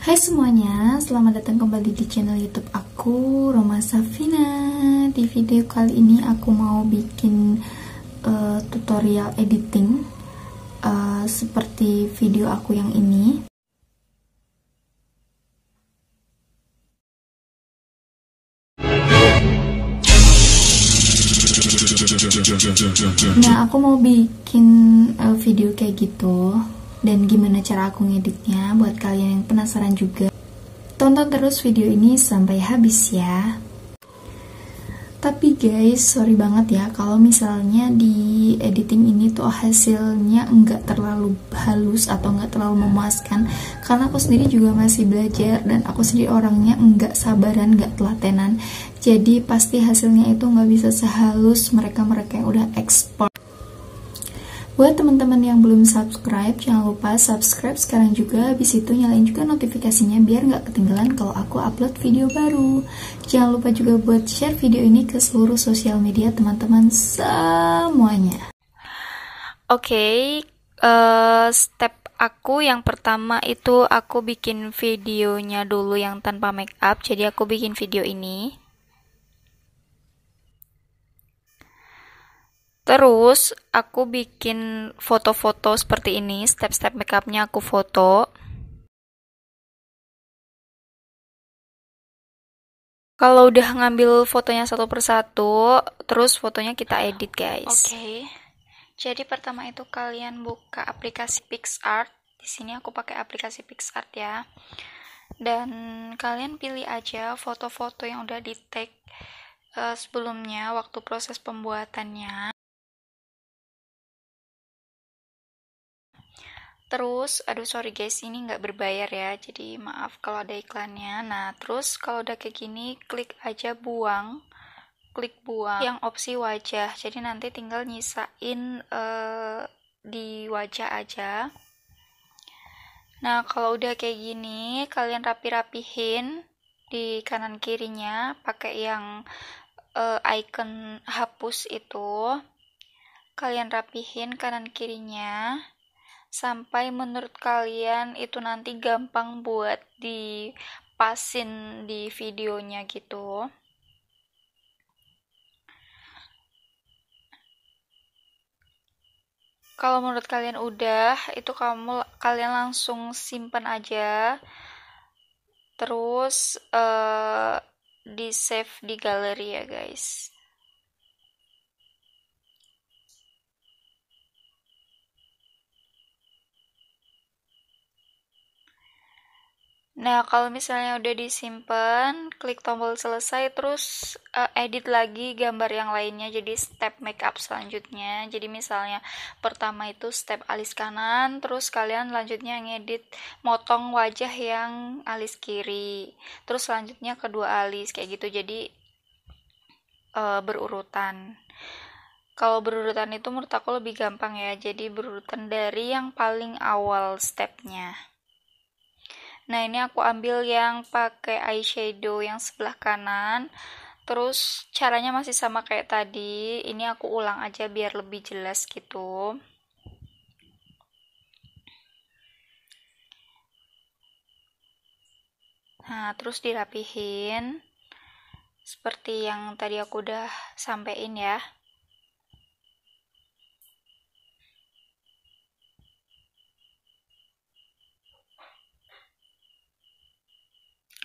Hai semuanya, selamat datang kembali di channel YouTube aku, Roma Safina. Di video kali ini aku mau bikin uh, tutorial editing uh, seperti video aku yang ini. Nah, aku mau bikin uh, video kayak gitu dan gimana cara aku ngeditnya buat kalian yang penasaran juga. Tonton terus video ini sampai habis ya. Tapi guys, sorry banget ya kalau misalnya di editing ini tuh hasilnya nggak terlalu halus atau nggak terlalu memuaskan karena aku sendiri juga masih belajar dan aku sendiri orangnya nggak sabaran, nggak telatenan. Jadi pasti hasilnya itu nggak bisa sehalus mereka-mereka yang udah ekspor Buat teman-teman yang belum subscribe, jangan lupa subscribe sekarang juga. Habis itu nyalain juga notifikasinya biar nggak ketinggalan kalau aku upload video baru. Jangan lupa juga buat share video ini ke seluruh sosial media teman-teman semuanya. Oke, okay, uh, eh, step aku yang pertama itu aku bikin videonya dulu yang tanpa make up. Jadi aku bikin video ini. Terus aku bikin foto-foto seperti ini, step-step makeupnya aku foto. Kalau udah ngambil fotonya satu persatu, terus fotonya kita edit guys. Oke. Okay. Jadi pertama itu kalian buka aplikasi PixArt. Di sini aku pakai aplikasi PixArt ya. Dan kalian pilih aja foto-foto yang udah di-take uh, sebelumnya waktu proses pembuatannya. Terus, aduh sorry guys, ini nggak berbayar ya, jadi maaf kalau ada iklannya. Nah, terus kalau udah kayak gini, klik aja buang, klik buang yang opsi wajah. Jadi nanti tinggal nyisain uh, di wajah aja. Nah, kalau udah kayak gini, kalian rapi-rapihin di kanan kirinya pakai yang uh, icon hapus itu. Kalian rapihin kanan kirinya sampai menurut kalian itu nanti gampang buat dipasin di videonya gitu kalau menurut kalian udah itu kamu kalian langsung simpen aja terus uh, eh, di save di galeri ya guys Nah, kalau misalnya udah disimpan, klik tombol selesai, terus uh, edit lagi gambar yang lainnya jadi step makeup selanjutnya. Jadi misalnya pertama itu step alis kanan, terus kalian lanjutnya ngedit motong wajah yang alis kiri. Terus selanjutnya kedua alis kayak gitu. Jadi uh, berurutan. Kalau berurutan itu menurut aku lebih gampang ya. Jadi berurutan dari yang paling awal stepnya. Nah, ini aku ambil yang pakai eyeshadow yang sebelah kanan. Terus caranya masih sama kayak tadi. Ini aku ulang aja biar lebih jelas gitu. Nah, terus dirapihin seperti yang tadi aku udah sampein ya.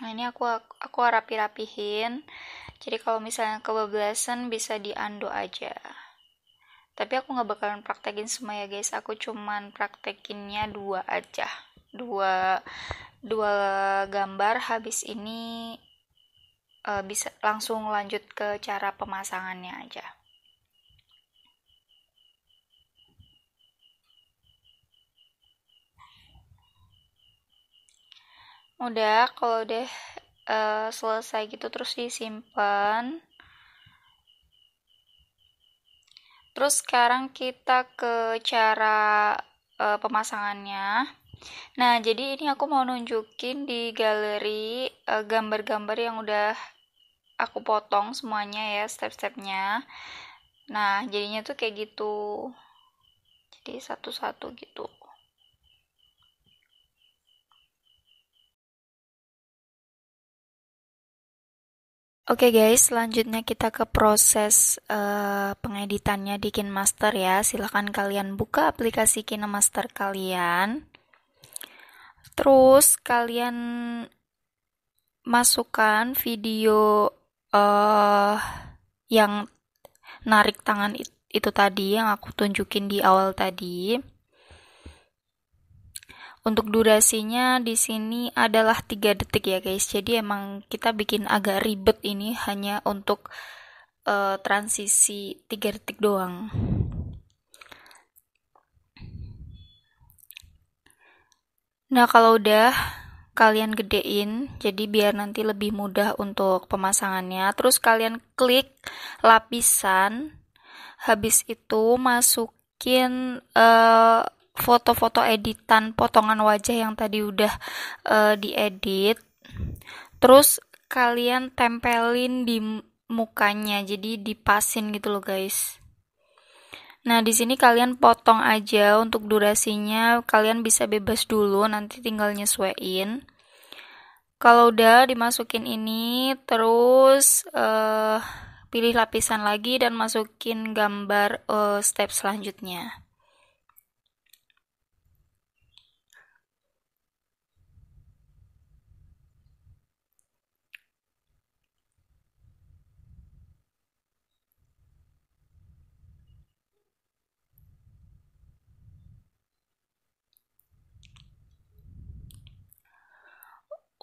Nah, ini aku aku rapi-rapihin. Jadi kalau misalnya kebablasan bisa diando aja. Tapi aku nggak bakalan praktekin semua ya guys. Aku cuman praktekinnya dua aja. Dua dua gambar habis ini uh, bisa langsung lanjut ke cara pemasangannya aja. udah kalau udah uh, selesai gitu terus disimpan terus sekarang kita ke cara uh, pemasangannya nah jadi ini aku mau nunjukin di galeri eh, gambar-gambar uh, gambar -gambar yang udah aku potong semuanya ya step-stepnya nah jadinya tuh kayak gitu jadi satu-satu gitu Oke okay guys, selanjutnya kita ke proses uh, pengeditannya di KineMaster ya. Silahkan kalian buka aplikasi KineMaster kalian. Terus kalian masukkan video uh, yang narik tangan itu tadi yang aku tunjukin di awal tadi. Untuk durasinya di sini adalah 3 detik ya guys. Jadi emang kita bikin agak ribet ini hanya untuk uh, transisi 3 detik doang. Nah, kalau udah kalian gedein jadi biar nanti lebih mudah untuk pemasangannya. Terus kalian klik lapisan. Habis itu masukin uh, foto-foto editan potongan wajah yang tadi udah uh, diedit terus kalian tempelin di mukanya jadi dipasin gitu loh guys Nah, di sini kalian potong aja untuk durasinya. Kalian bisa bebas dulu, nanti tinggal nyesuaiin. Kalau udah dimasukin ini, terus uh, pilih lapisan lagi dan masukin gambar uh, step selanjutnya.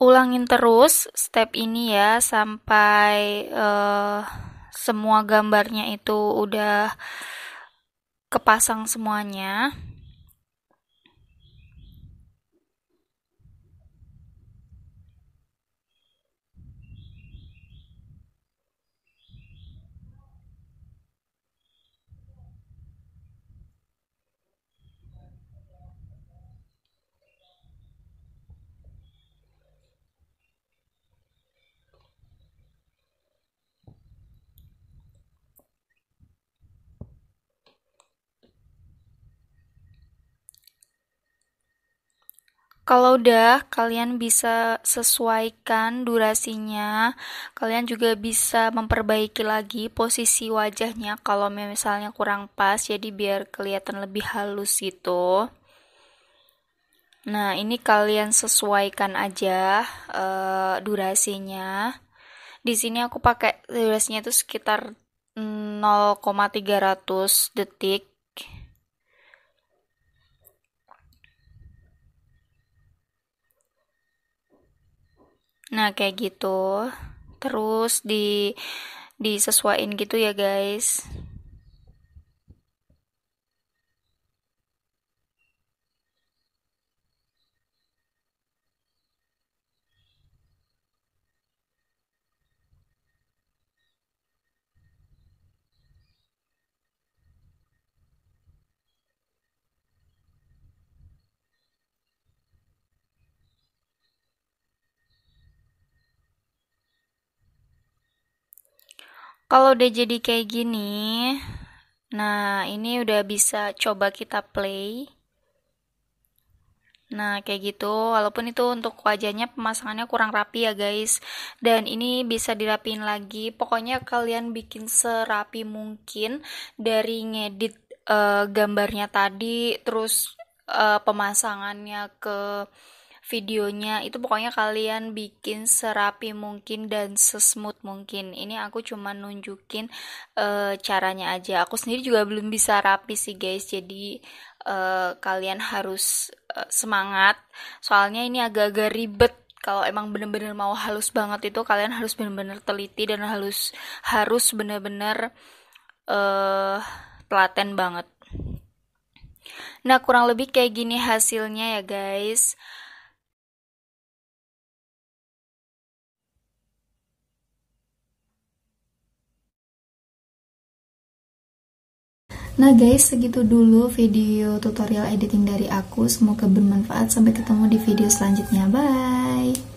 ulangin terus step ini ya sampai uh, semua gambarnya itu udah kepasang semuanya. Kalau udah, kalian bisa sesuaikan durasinya. Kalian juga bisa memperbaiki lagi posisi wajahnya kalau misalnya kurang pas, jadi biar kelihatan lebih halus gitu. Nah, ini kalian sesuaikan aja uh, durasinya. Di sini aku pakai durasinya itu sekitar 0,300 mm, detik Nah, kayak gitu. Terus di disesuaikan gitu ya, guys. Kalau udah jadi kayak gini, nah ini udah bisa coba kita play. Nah, kayak gitu. Walaupun itu untuk wajahnya pemasangannya kurang rapi ya, guys. Dan ini bisa dirapiin lagi. Pokoknya kalian bikin serapi mungkin dari ngedit uh, gambarnya tadi, terus uh, pemasangannya ke videonya itu pokoknya kalian bikin serapi mungkin dan sesmooth mungkin ini aku cuma nunjukin uh, caranya aja aku sendiri juga belum bisa rapi sih guys jadi uh, kalian harus uh, semangat soalnya ini agak-agak ribet kalau emang bener-bener mau halus banget itu kalian harus bener-bener teliti dan harus harus bener-bener uh, telaten banget. Nah kurang lebih kayak gini hasilnya ya guys. Nah guys, segitu dulu video tutorial editing dari aku. Semoga bermanfaat. Sampai ketemu di video selanjutnya. Bye!